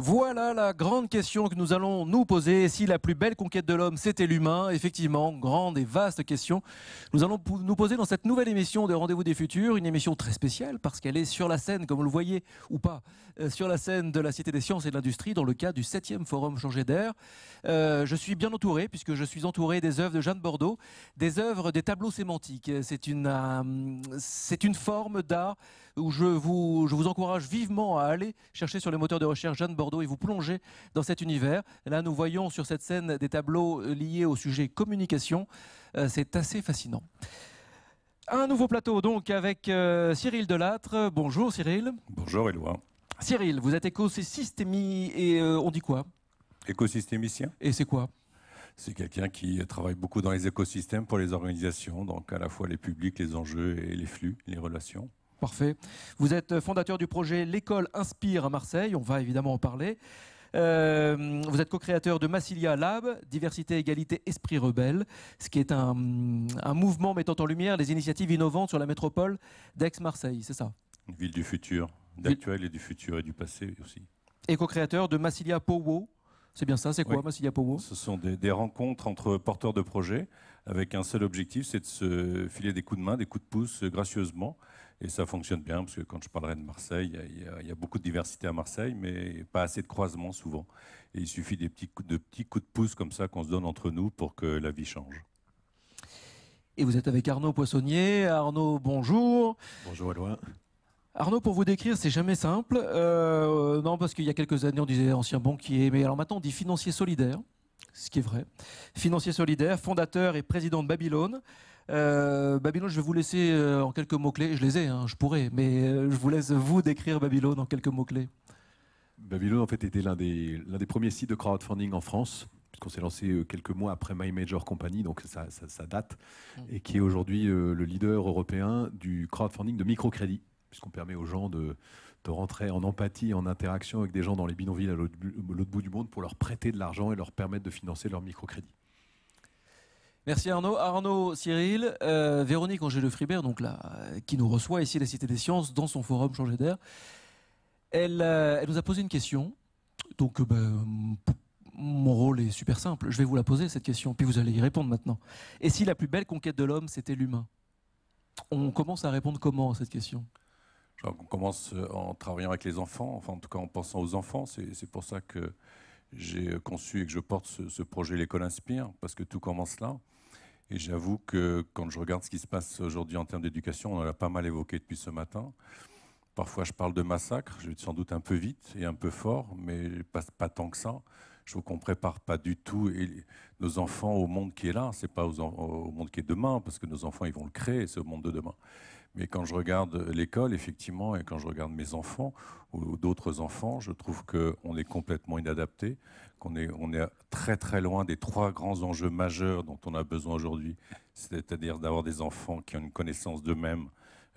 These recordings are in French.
Voilà la grande question que nous allons nous poser. Si la plus belle conquête de l'homme, c'était l'humain, effectivement, grande et vaste question. Nous allons nous poser dans cette nouvelle émission de Rendez-vous des Futurs, une émission très spéciale parce qu'elle est sur la scène, comme vous le voyez ou pas, euh, sur la scène de la Cité des Sciences et de l'Industrie dans le cadre du 7e Forum Changer d'air. Euh, je suis bien entouré puisque je suis entouré des œuvres de Jeanne Bordeaux, des œuvres des tableaux sémantiques. C'est une, euh, c'est une forme d'art où je vous, je vous encourage vivement à aller chercher sur les moteurs de recherche Jeanne Bordeaux et vous plongez dans cet univers. Là, nous voyons sur cette scène des tableaux euh, liés au sujet communication. Euh, c'est assez fascinant. Un nouveau plateau donc avec euh, Cyril Delattre. Bonjour Cyril. Bonjour Éloi. Cyril, vous êtes écosystémie et on dit quoi Écosystémicien. Et c'est quoi c'est quelqu'un qui travaille beaucoup dans les écosystèmes pour les organisations, donc à la fois les publics, les enjeux et les flux, les relations. Parfait. Vous êtes fondateur du projet L'école inspire à Marseille, on va évidemment en parler. Euh, vous êtes co-créateur de Massilia Lab, Diversité, Égalité, Esprit Rebelle, ce qui est un, un mouvement mettant en lumière les initiatives innovantes sur la métropole d'Aix-Marseille, c'est ça Une ville du futur, d'actuel et du futur et du passé aussi. Et co-créateur de Massilia Powo, c'est bien ça, c'est quoi, Massilia Pomo Ce sont des, rencontres entre porteurs de projets avec un seul objectif, c'est de se filer des coups de main, des coups de pouce euh, gracieusement. Et ça fonctionne bien, parce que quand je parlerai de Marseille, il y, a, beaucoup de diversité à Marseille, mais pas assez de croisements souvent. Et il suffit des petits coups, de petits coups de pouce comme ça qu'on se donne entre nous pour que la vie change. Et vous êtes avec Arnaud Poissonnier. Arnaud, bonjour. Bonjour, Alois. Arnaud, pour vous décrire, c'est jamais simple. Euh, non, parce qu'il y a quelques années, on disait ancien banquier, mais alors maintenant, on dit financier solidaire, ce qui est vrai. Financier solidaire, fondateur et président de Babylone. Euh, Babylone, je vais vous laisser euh, en quelques mots-clés. Je les ai, hein, je pourrais, mais je vous laisse vous décrire Babylone en quelques mots-clés. Babylone, en fait, était l'un des, l'un des premiers sites de crowdfunding en France puisqu'on s'est lancé quelques mois après My Major Company, donc ça date, mm. et qui est aujourd'hui le leader européen du crowdfunding de microcrédit puisqu'on permet aux gens de, rentrer en empathie, en interaction avec des gens dans les bidonvilles à l'autre bout du monde pour leur prêter de l'argent et leur permettre de financer leur microcrédit. Merci Arnaud. Arnaud, Cyril, euh, Véronique Angèle-Fribert, euh, qui nous reçoit ici à la Cité des Sciences dans son forum Changer d'air, euh, elle, nous a posé une question. Donc, ben, mon rôle est super simple. Je vais vous la poser, cette question, puis vous allez y répondre maintenant. Et si la plus belle conquête de l'homme, c'était l'humain On commence à répondre comment à cette question on commence euh, en travaillant avec les enfants, enfin en tout cas en pensant aux enfants. C'est pour ça que j'ai euh, conçu et que je porte ce, projet L'école inspire, parce que tout commence là. Et j'avoue que quand je regarde ce qui se passe aujourd'hui en termes d'éducation, on en a pas mal évoqué depuis ce matin. Parfois, je parle de massacre, je vais sans doute un peu vite et un peu fort, mais pas, tant que ça. Je trouve qu'on ne prépare pas du tout nos enfants au monde qui est là, c'est pas au monde qui est demain, parce que nos enfants, ils vont le créer, c'est au monde de demain. Mais quand je regarde l'école, effectivement, et quand je regarde mes enfants ou d'autres enfants, je trouve qu'on est complètement inadapté, qu'on est, on est très très loin des trois grands enjeux majeurs dont on a besoin aujourd'hui, c'est-à-dire d'avoir des enfants qui ont une connaissance d'eux-mêmes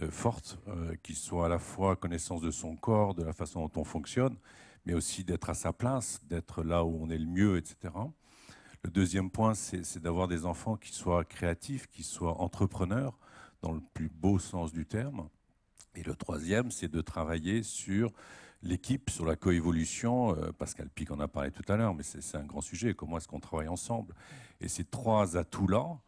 euh, forte, euh, qui soient à la fois connaissance de son corps, de la façon dont on fonctionne, mais aussi d'être à sa place, d'être là où on est le mieux, etc. Le deuxième point, c'est d'avoir des enfants qui soient créatifs, qui soient entrepreneurs, dans le plus beau sens du terme. Et le troisième, c'est de travailler sur l'équipe, sur la coévolution. Euh, Pascal Pic en a parlé tout à l'heure, mais c'est un grand sujet. Comment est-ce qu'on travaille ensemble Et ces trois atouts-là,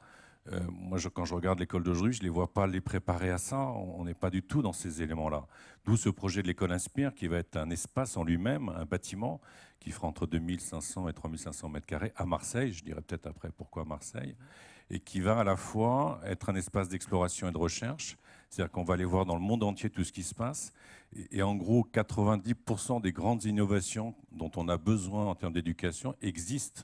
euh, moi, je, quand je regarde l'école d'aujourd'hui, je ne les vois pas les préparer à ça. On n'est pas du tout dans ces éléments-là. D'où ce projet de l'école Inspire, qui va être un espace en lui-même, un bâtiment qui fera entre 2500 et 3500 mètres carrés à Marseille. Je dirais peut-être après pourquoi Marseille et qui va à la fois être un espace d'exploration et de recherche, c'est-à-dire qu'on va aller voir dans le monde entier tout ce qui se passe. Et, en gros, 90% des grandes innovations dont on a besoin en termes d'éducation existent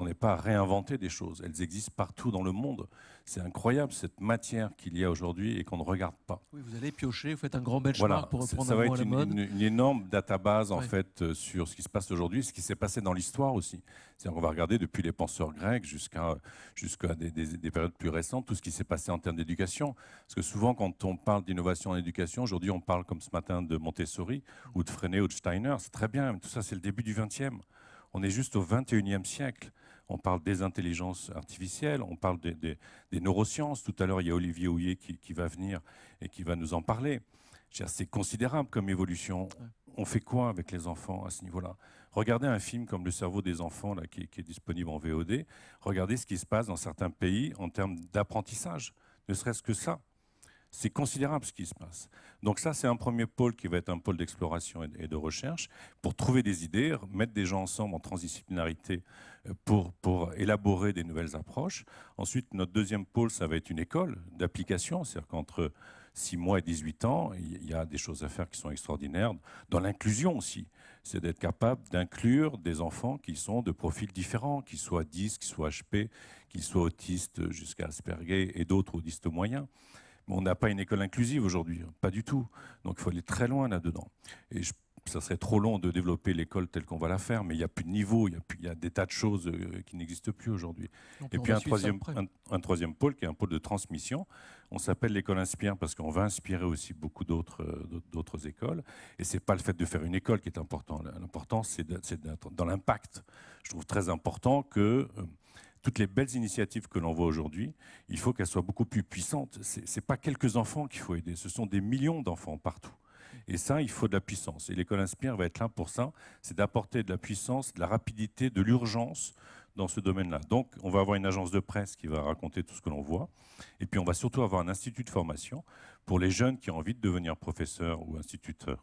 on n'est pas à réinventer des choses. Elles existent partout dans le monde. C'est incroyable cette matière qu'il y a aujourd'hui et qu'on ne regarde pas. Oui, vous allez piocher, vous faites un grand benchmark voilà, pour reprendre ça va une, mode. Une, une, énorme database en fait euh, sur ce qui se passe aujourd'hui, ce qui s'est passé dans l'histoire aussi. C'est-à-dire qu'on va regarder depuis les penseurs grecs jusqu'à jusqu'à des, des, périodes plus récentes tout ce qui s'est passé en termes d'éducation. Parce que souvent quand on parle d'innovation en éducation, aujourd'hui on parle comme ce matin de Montessori ou de Freinet ou de Steiner. C'est très bien, mais tout ça c'est le début du XXe. On est juste au XXIe siècle on parle des intelligences artificielles, on parle des, neurosciences. Tout à l'heure, il y a Olivier Houillet qui, va venir et qui va nous en parler. C'est considérable comme évolution. On fait quoi avec les enfants à ce niveau-là Regardez un film comme Le cerveau des enfants, là, qui, qui, est disponible en VOD. Regardez ce qui se passe dans certains pays en termes d'apprentissage, ne serait-ce que ça. C'est considérable ce qui se passe. Donc ça, c'est un premier pôle qui va être un pôle d'exploration et de recherche pour trouver des idées, mettre des gens ensemble en transdisciplinarité euh, pour, élaborer des nouvelles approches. Ensuite, notre deuxième pôle, ça va être une école d'application, c'est-à-dire qu'entre 6 mois et 18 ans, il y a des choses à faire qui sont extraordinaires, dans l'inclusion aussi. C'est d'être capable d'inclure des enfants qui sont de profils différents, qu'ils soient 10, qu'ils soient HP, qu'ils soient autistes jusqu'à Asperger et d'autres autistes moyens on n'a pas une école inclusive aujourd'hui, hein. pas du tout. Donc il faut aller très loin là-dedans. Et ça serait trop long de développer l'école telle qu'on va la faire, mais il n'y a plus de niveau, il y, a il des tas de choses euh, qui n'existent plus aujourd'hui. Et puis un troisième, un, troisième, pôle, qui est un pôle de transmission, on s'appelle l'école Inspire parce qu'on va inspirer aussi beaucoup d'autres, euh, écoles. Et ce n'est pas le fait de faire une école qui est important. L'important, c'est, dans l'impact. Je trouve très important que euh, toutes les belles initiatives que l'on voit aujourd'hui, il faut qu'elles soient beaucoup plus puissantes. Ce n'est pas quelques enfants qu'il faut aider, ce sont des millions d'enfants partout. Et ça, il faut de la puissance. Et l'école Inspire va être là pour ça, c'est d'apporter de la puissance, de la rapidité, de l'urgence dans ce domaine-là. Donc, on va avoir une agence de presse qui va raconter tout ce que l'on voit. Et puis, on va surtout avoir un institut de formation pour les jeunes qui ont envie de devenir professeurs ou instituteurs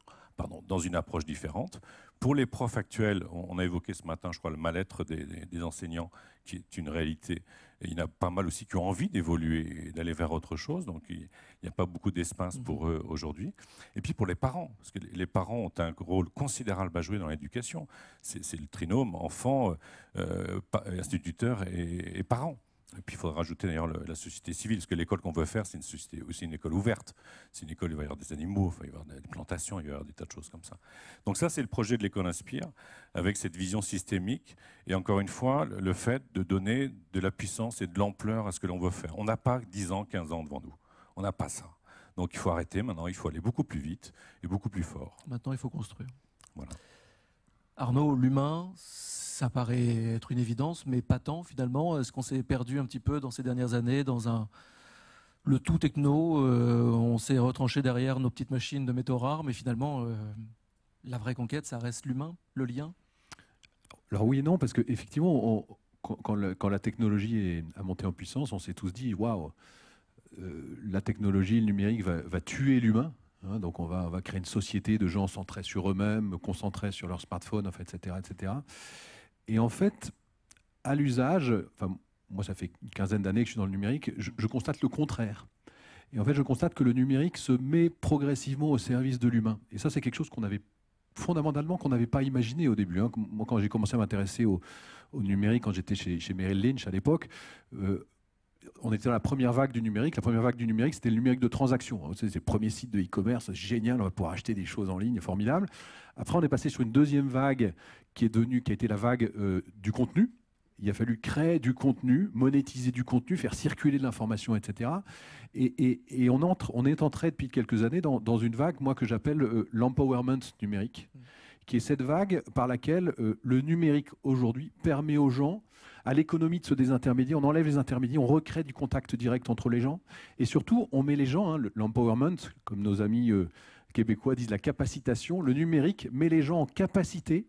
dans une approche différente. Pour les profs actuels, on, a évoqué ce matin, je crois, le mal-être des, enseignants, qui est une réalité. Et il y en a pas mal aussi qui ont envie d'évoluer et d'aller vers autre chose. Donc, il n'y a pas beaucoup d'espace pour mhm. eux aujourd'hui. Et puis pour les parents, parce que les parents ont un rôle considérable à jouer dans l'éducation. C'est le trinôme enfant, euh, instituteur et parents. Et puis il faudra rajouter d'ailleurs la société civile, parce que l'école qu'on veut faire, c'est une société, aussi une école ouverte. C'est une école où il va y avoir des animaux, il va y avoir des plantations, il va y avoir des tas de choses comme ça. Donc ça, c'est le projet de l'école Inspire, avec cette vision systémique, et encore une fois, le fait de donner de la puissance et de l'ampleur à ce que l'on veut faire. On n'a pas 10 ans, 15 ans devant nous. On n'a pas ça. Donc il faut arrêter maintenant, il faut aller beaucoup plus vite et beaucoup plus fort. Maintenant, il faut construire. Voilà. Arnaud, l'humain, ça paraît être une évidence, mais pas tant finalement. Est-ce qu'on s'est perdu un petit peu dans ces dernières années dans un le tout techno euh, On s'est retranché derrière nos petites machines de métaux rares, mais finalement, euh, la vraie conquête, ça reste l'humain, le lien Alors oui et non, parce qu'effectivement, quand, la technologie a monté en puissance, on s'est tous dit waouh, euh, la technologie, le numérique va tuer l'humain. Hein, donc on va, créer une société de gens centrés sur eux-mêmes, concentrés sur leur smartphone, en etc., etc. Et en fait, à l'usage, moi ça fait une quinzaine d'années que je suis dans le numérique, je, constate le contraire. Et en fait, je constate que le numérique se met progressivement au service de l'humain. Et ça, c'est quelque chose qu'on avait fondamentalement qu'on n'avait pas imaginé au début. Hein. Moi, quand j'ai commencé à m'intéresser au, numérique, quand j'étais chez, chez, Merrill Lynch à l'époque, euh, on était dans la première vague du numérique. La première vague du numérique, c'était le numérique de transaction. C'est le premiers sites de e-commerce, génial, on va acheter des choses en ligne, formidable. Après, on est passé sur une deuxième vague qui est devenue, qui a été la vague euh, du contenu. Il a fallu créer du contenu, monétiser du contenu, faire circuler de l'information, etc. Et, on, entre, on est entré depuis quelques années dans, une vague, moi, que j'appelle euh, l'empowerment numérique. Mmh qui est cette vague par laquelle euh, le numérique aujourd'hui permet aux gens, à l'économie de se désintermédier, on enlève les intermédiaires, on recrée du contact direct entre les gens, et surtout on met les gens, hein, l'empowerment, comme nos amis euh, québécois disent la capacitation, le numérique met les gens en capacité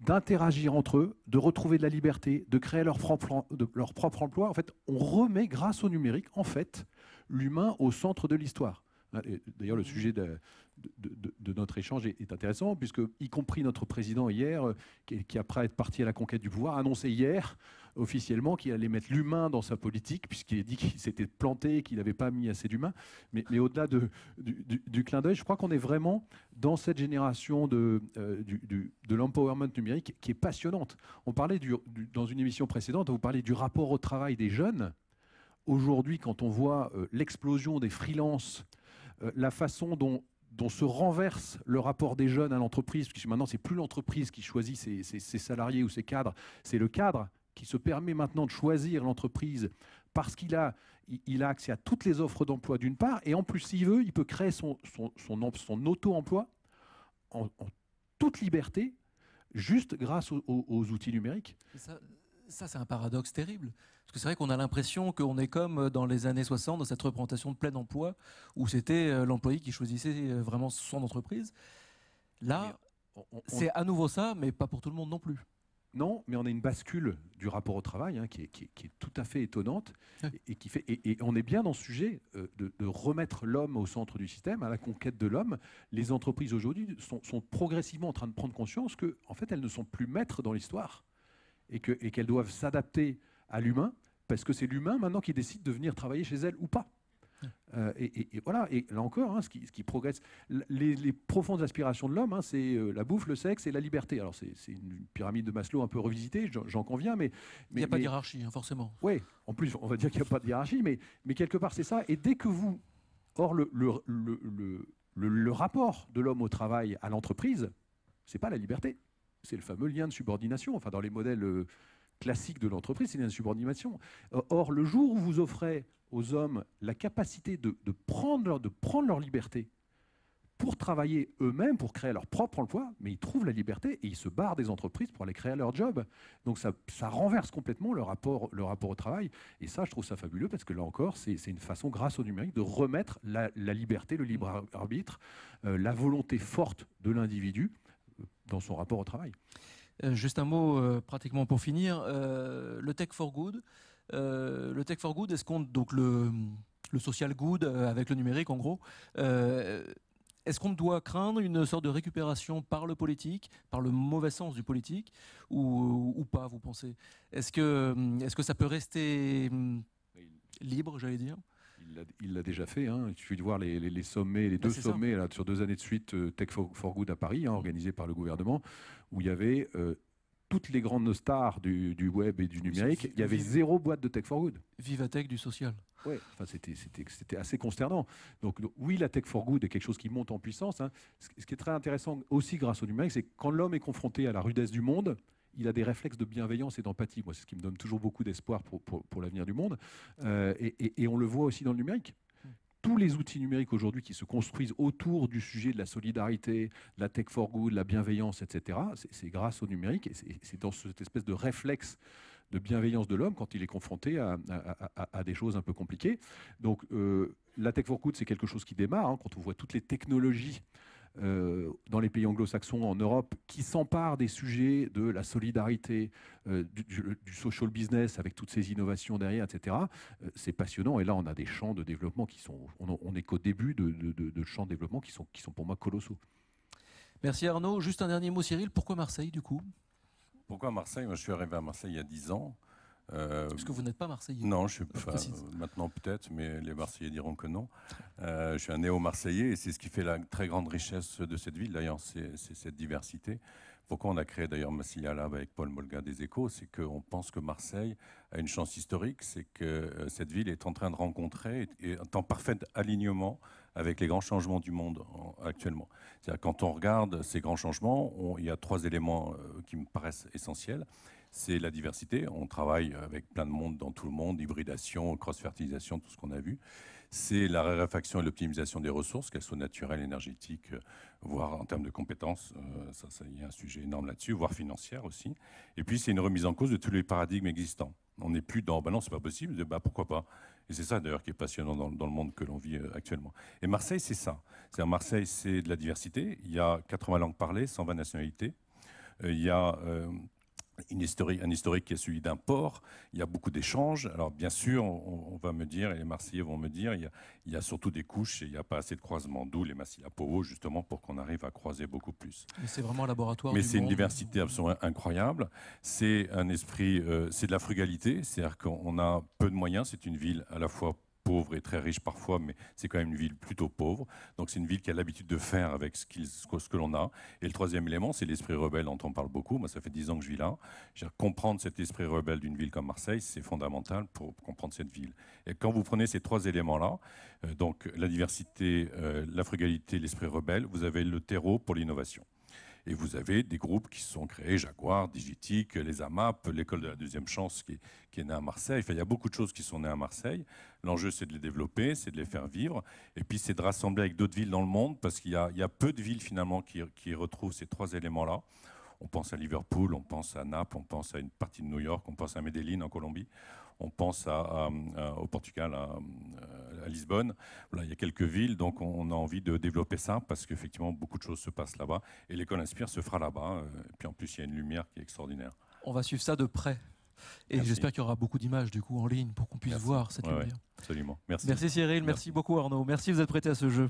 d'interagir entre eux, de retrouver de la liberté, de créer leur propre, leur propre emploi. En fait, on remet, grâce au numérique, en fait, l'humain au centre de l'histoire. Ah, d'ailleurs, le sujet de, de, notre échange est, intéressant, puisque y compris notre président hier, euh, qui, après être parti à la conquête du pouvoir, a annoncé hier officiellement qu'il allait mettre l'humain dans sa politique, puisqu'il a dit qu'il s'était planté, qu'il n'avait pas mis assez d'humain. Mais, mais au-delà de, du, clin d'œil, je crois qu'on est vraiment dans cette génération de, euh, de l'empowerment numérique qui est passionnante. On parlait dans une émission précédente, vous parlait du rapport au travail des jeunes. Aujourd'hui, quand on voit euh, l'explosion des freelances, la façon dont dont se renverse le rapport des jeunes à l'entreprise, puisque maintenant c'est plus l'entreprise qui choisit ses, salariés ou ses cadres, c'est le cadre qui se permet maintenant de choisir l'entreprise parce qu'il a, accès à toutes les offres d'emploi d'une part, et en plus s'il veut, il peut créer son, auto-emploi en, toute liberté, juste grâce aux, outils numériques. ça c'est un paradoxe terrible que c'est vrai qu'on a l'impression qu'on est comme euh, dans les années 60, dans cette représentation de plein emploi, où c'était euh, l'employé qui choisissait euh, vraiment son entreprise. Là, c'est à nouveau ça, mais pas pour tout le monde non plus. Non, mais on a une bascule du rapport au travail hein, qui, est, tout à fait étonnante et, qui fait et, on est bien dans ce sujet de, remettre l'homme au centre du système, à la conquête de l'homme. Les entreprises aujourd'hui sont, progressivement en train de prendre conscience que en fait elles ne sont plus maîtres dans l'histoire et qu'elles doivent s'adapter à l'humain parce que c'est l'humain maintenant qui décide de venir travailler chez elle ou pas. Euh, et, voilà, et là encore, hein, ce, qui, progresse, les, profondes aspirations de l'homme, hein, c'est euh, la bouffe, le sexe et la liberté. Alors c'est une pyramide de Maslow un peu revisitée, j'en conviens, mais... il n'y a pas de hiérarchie, hein, forcément. Oui, en plus, on va dire qu'il n'y a pas de hiérarchie, mais, quelque part, c'est ça. Et dès que vous... Or, le, rapport de l'homme au travail, à l'entreprise, ce n'est pas la liberté, c'est le fameux lien de subordination. Enfin, dans les modèles euh, classique de l'entreprise, c'est l'insubordination. Euh, or, le jour où vous offrez aux hommes la capacité de, prendre, leur, de prendre leur liberté pour travailler eux-mêmes, pour créer leur propre emploi, mais ils trouvent la liberté et ils se barrent des entreprises pour aller créer leur job. Donc ça, renverse complètement le rapport, le rapport au travail. Et ça, je trouve ça fabuleux parce que là encore, c'est une façon, grâce au numérique, de remettre la, liberté, le libre arbitre, euh, la volonté forte de l'individu euh, dans son rapport au travail. Euh, juste un mot euh, pratiquement pour finir. Euh, le Tech for Good, le Tech for Good, est-ce qu'on donc le, le social good avec le numérique en gros est-ce qu'on doit craindre une sorte de récupération par le politique, par le mauvais sens du politique, ou, ou pas, vous pensez Est-ce que, est -ce que ça peut rester libre, j'allais dire il l'a déjà fait. Hein. Il suffit de voir les, sommets, les bah, deux sommets là, sur deux années de suite, euh, Tech for, Good à Paris, hein, mm. organisé par le gouvernement, où il y avait euh, toutes les grandes stars du, web et du numérique. Il y avait zéro boîte de Tech for Good. Tech du social. Oui, Enfin, c'était assez consternant. Donc, oui, la Tech for Good est quelque chose qui monte en puissance. Hein. Ce, ce qui est très intéressant aussi grâce au numérique, c'est quand l'homme est confronté à la rudesse du monde, il a des réflexes de bienveillance et d'empathie. Moi, c'est ce qui me donne toujours beaucoup d'espoir pour, l'avenir du monde. Euh, et, on le voit aussi dans le numérique tous les outils numériques aujourd'hui qui se construisent autour du sujet de la solidarité, la tech for good, la bienveillance, etc., c'est grâce au numérique et c'est dans cette espèce de réflexe de bienveillance de l'homme quand il est confronté à, des choses un peu compliquées. Donc euh, la tech for good, c'est quelque chose qui démarre hein, quand on voit toutes les technologies euh, dans les pays anglo-saxons, en Europe, qui s'emparent des sujets de la solidarité, euh, du, social business avec toutes ces innovations derrière, etc. Euh, c'est passionnant. Et là, on a des champs de développement qui sont, on n'est qu'au début de, champs de développement qui sont, qui sont pour moi colossaux. Merci Arnaud. Juste un dernier mot, Cyril. Pourquoi Marseille, du coup Pourquoi Marseille Moi, je suis arrivé à Marseille il y a 10 ans. Euh, Parce que vous n'êtes pas Marseillais. Non, je suis pas. Euh, maintenant peut-être, mais les Marseillais diront que non. Euh, je suis un néo-Marseillais et c'est ce qui fait la très grande richesse de cette ville. D'ailleurs, c'est cette diversité. Pourquoi on a créé d'ailleurs Lab avec Paul Molga des Échos C'est qu'on pense que Marseille a une chance historique, c'est que cette ville est en train de rencontrer et est en parfait alignement avec les grands changements du monde actuellement. cest quand on regarde ces grands changements, il y a trois éléments qui me paraissent essentiels c'est la diversité. On travaille avec plein de monde dans tout le monde, hybridation, cross-fertilisation, tout ce qu'on a vu. C'est la raréfaction et l'optimisation des ressources, qu'elles soient naturelles, énergétiques, euh, voire en termes de compétences. Euh, ça, il y a un sujet énorme là-dessus, voire financière aussi. Et puis, c'est une remise en cause de tous les paradigmes existants. On n'est plus dans, non, bah non, c'est pas possible, bah pourquoi pas. Et c'est ça d'ailleurs qui est passionnant dans, le monde que l'on vit euh, actuellement. Et Marseille, c'est ça. C'est-à-dire Marseille, c'est de la diversité. Il y a 80 langues parlées, 120 nationalités. Il y a un historique qui est celui d'un port. Il y a beaucoup d'échanges. Alors bien sûr, on, va me dire, et les Marseillais vont me dire, il y a, surtout des couches et il n'y a pas assez de croisements, d'où les massifs à Povo, justement, pour qu'on arrive à croiser beaucoup plus. Mais C'est vraiment un laboratoire. Mais c'est une diversité absolument incroyable. C'est un esprit, euh, c'est de la frugalité, c'est-à-dire qu'on a peu de moyens. C'est une ville à la fois pauvre et très riche parfois, mais c'est quand même une ville plutôt pauvre. Donc c'est une ville qui a l'habitude de faire avec ce, que l'on a. Et le troisième élément, c'est l'esprit rebelle dont on parle beaucoup. Moi, ça fait dix ans que je vis là. Comprendre cet esprit rebelle d'une ville comme Marseille, c'est fondamental pour comprendre cette ville. Et quand vous prenez ces trois éléments-là, euh, donc la diversité, euh, la frugalité, l'esprit rebelle, vous avez le terreau pour l'innovation. Et vous avez des groupes qui se sont créés, Jaguar, Digitic, les AMAP, l'école de la deuxième chance qui est, qui née à Marseille. il y a beaucoup de choses qui sont nées à Marseille. L'enjeu, c'est de les développer, c'est de les faire vivre. Et puis, c'est de rassembler avec d'autres villes dans le monde, parce qu'il y, a peu de villes finalement qui, retrouvent ces trois éléments-là. On pense à Liverpool, on pense à Naples, on pense à une partie de New York, on pense à Medellin en Colombie, on pense au Portugal, à, euh, Lisbonne. Voilà, il y a quelques villes, donc on a envie de développer ça parce qu'effectivement, beaucoup de choses se passent là-bas. Et l'école Inspire se fera là-bas. Euh, et puis en plus, il y a une lumière qui est extraordinaire. On va suivre ça de près. Et j'espère qu'il y aura beaucoup d'images du coup en ligne pour qu'on puisse voir cette lumière. absolument. Merci. Merci Cyril, merci. merci beaucoup Arnaud. Merci vous êtes prêté à ce jeu.